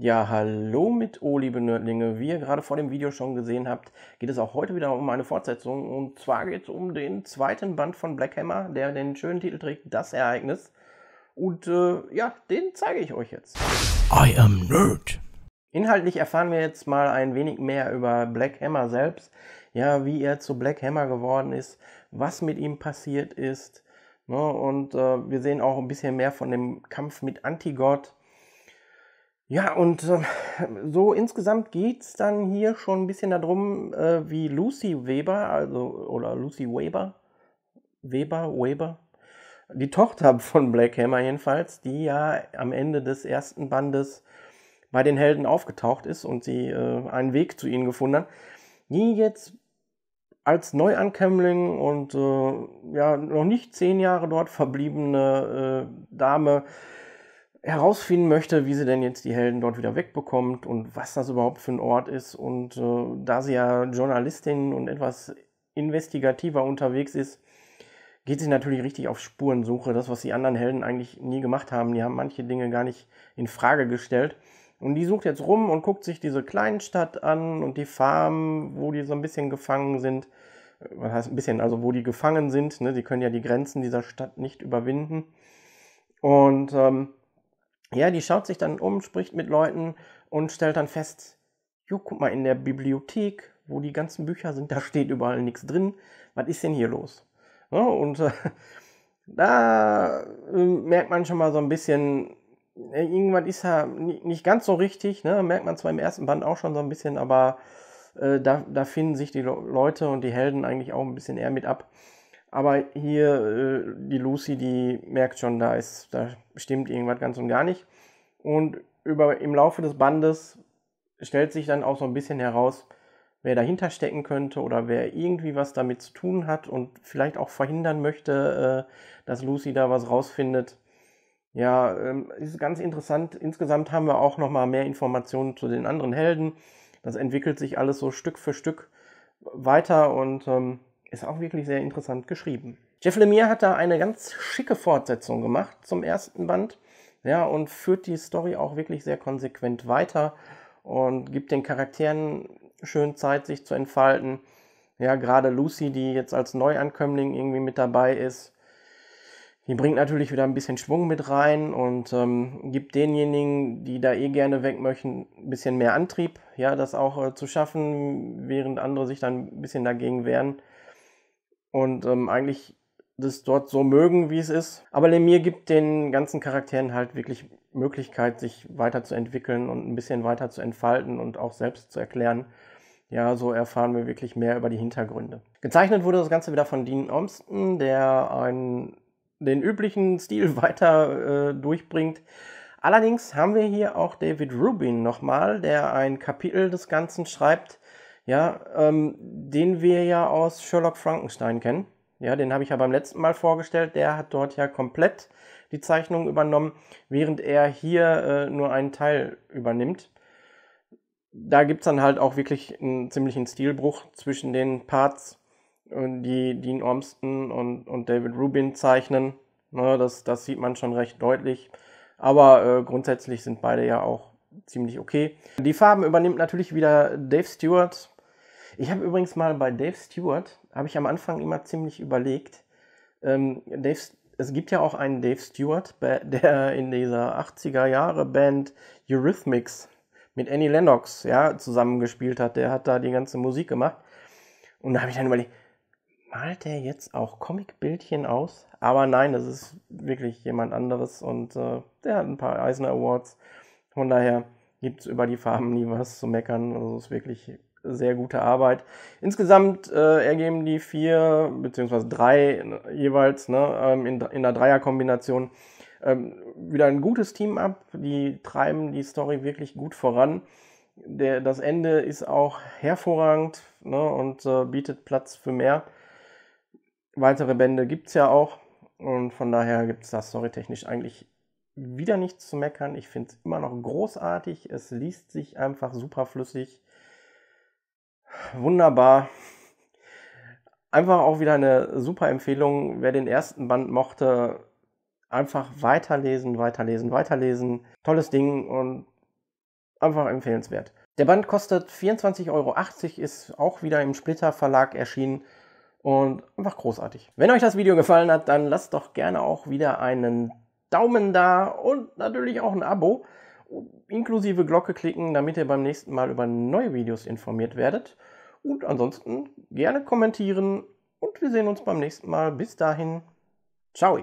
Ja, hallo mit O, oh, liebe Nerdlinge. Wie ihr gerade vor dem Video schon gesehen habt, geht es auch heute wieder um eine Fortsetzung. Und zwar geht es um den zweiten Band von Black Hammer, der den schönen Titel trägt, Das Ereignis. Und äh, ja, den zeige ich euch jetzt. I am Nerd. Inhaltlich erfahren wir jetzt mal ein wenig mehr über Black Hammer selbst. Ja, wie er zu Black Hammer geworden ist, was mit ihm passiert ist. Ne? Und äh, wir sehen auch ein bisschen mehr von dem Kampf mit Antigott ja, und ähm, so insgesamt geht es dann hier schon ein bisschen darum, äh, wie Lucy Weber, also oder Lucy Weber, Weber, Weber, die Tochter von Black Hammer jedenfalls, die ja am Ende des ersten Bandes bei den Helden aufgetaucht ist und sie äh, einen Weg zu ihnen gefunden hat, die jetzt als Neuankömmling und äh, ja noch nicht zehn Jahre dort verbliebene äh, Dame herausfinden möchte, wie sie denn jetzt die Helden dort wieder wegbekommt und was das überhaupt für ein Ort ist. Und äh, da sie ja Journalistin und etwas investigativer unterwegs ist, geht sie natürlich richtig auf Spurensuche. Das, was die anderen Helden eigentlich nie gemacht haben, die haben manche Dinge gar nicht in Frage gestellt. Und die sucht jetzt rum und guckt sich diese Kleinstadt an und die Farmen, wo die so ein bisschen gefangen sind. Äh, was heißt ein bisschen, also wo die gefangen sind. Ne? Die können ja die Grenzen dieser Stadt nicht überwinden. Und ähm, ja, die schaut sich dann um, spricht mit Leuten und stellt dann fest, jo, guck mal, in der Bibliothek, wo die ganzen Bücher sind, da steht überall nichts drin. Was ist denn hier los? Ja, und äh, da äh, merkt man schon mal so ein bisschen, äh, irgendwas ist ja nicht ganz so richtig, ne? merkt man zwar im ersten Band auch schon so ein bisschen, aber äh, da, da, finden sich die Leute und die Helden eigentlich auch ein bisschen eher mit ab. Aber hier äh, die Lucy, die merkt schon, da ist, da stimmt irgendwas ganz und gar nicht. Und über, im Laufe des Bandes stellt sich dann auch so ein bisschen heraus, wer dahinter stecken könnte oder wer irgendwie was damit zu tun hat und vielleicht auch verhindern möchte, äh, dass Lucy da was rausfindet. Ja, ähm, ist ganz interessant. Insgesamt haben wir auch noch mal mehr Informationen zu den anderen Helden. Das entwickelt sich alles so Stück für Stück weiter und ähm, ist auch wirklich sehr interessant geschrieben. Jeff Lemire hat da eine ganz schicke Fortsetzung gemacht zum ersten Band. Ja, und führt die Story auch wirklich sehr konsequent weiter und gibt den Charakteren schön Zeit, sich zu entfalten. Ja, gerade Lucy, die jetzt als Neuankömmling irgendwie mit dabei ist, die bringt natürlich wieder ein bisschen Schwung mit rein und ähm, gibt denjenigen, die da eh gerne weg möchten, ein bisschen mehr Antrieb, ja, das auch äh, zu schaffen, während andere sich dann ein bisschen dagegen wehren und ähm, eigentlich das dort so mögen, wie es ist. Aber Lemire gibt den ganzen Charakteren halt wirklich Möglichkeit, sich weiterzuentwickeln und ein bisschen weiter zu entfalten und auch selbst zu erklären. Ja, so erfahren wir wirklich mehr über die Hintergründe. Gezeichnet wurde das Ganze wieder von Dean Omsten, der einen, den üblichen Stil weiter äh, durchbringt. Allerdings haben wir hier auch David Rubin nochmal, der ein Kapitel des Ganzen schreibt, ja, ähm, den wir ja aus Sherlock Frankenstein kennen. Ja, den habe ich ja beim letzten Mal vorgestellt. Der hat dort ja komplett die Zeichnung übernommen, während er hier äh, nur einen Teil übernimmt. Da gibt es dann halt auch wirklich einen ziemlichen Stilbruch zwischen den Parts, äh, die Dean Ormston und, und David Rubin zeichnen. Ne, das, das sieht man schon recht deutlich. Aber äh, grundsätzlich sind beide ja auch ziemlich okay. Die Farben übernimmt natürlich wieder Dave Stewart, ich habe übrigens mal bei Dave Stewart, habe ich am Anfang immer ziemlich überlegt, ähm, Dave, es gibt ja auch einen Dave Stewart, der in dieser 80er Jahre Band Eurythmics mit Annie Lennox ja, zusammengespielt hat. Der hat da die ganze Musik gemacht. Und da habe ich dann überlegt, malt der jetzt auch Comicbildchen aus? Aber nein, das ist wirklich jemand anderes und äh, der hat ein paar Eisner Awards. Von daher gibt es über die Farben nie was zu meckern. Also ist wirklich sehr gute Arbeit. Insgesamt äh, ergeben die vier beziehungsweise drei ne, jeweils ne, ähm, in, in der Dreierkombination ähm, wieder ein gutes Team ab. Die treiben die Story wirklich gut voran. Der, das Ende ist auch hervorragend ne, und äh, bietet Platz für mehr. Weitere Bände gibt es ja auch und von daher gibt es da storytechnisch eigentlich wieder nichts zu meckern. Ich finde es immer noch großartig. Es liest sich einfach super flüssig. Wunderbar. Einfach auch wieder eine super Empfehlung. Wer den ersten Band mochte, einfach weiterlesen, weiterlesen, weiterlesen. Tolles Ding und einfach empfehlenswert. Der Band kostet 24,80 Euro, ist auch wieder im Splitter Verlag erschienen und einfach großartig. Wenn euch das Video gefallen hat, dann lasst doch gerne auch wieder einen Daumen da und natürlich auch ein Abo inklusive Glocke klicken, damit ihr beim nächsten Mal über neue Videos informiert werdet. Und ansonsten gerne kommentieren und wir sehen uns beim nächsten Mal. Bis dahin, ciao.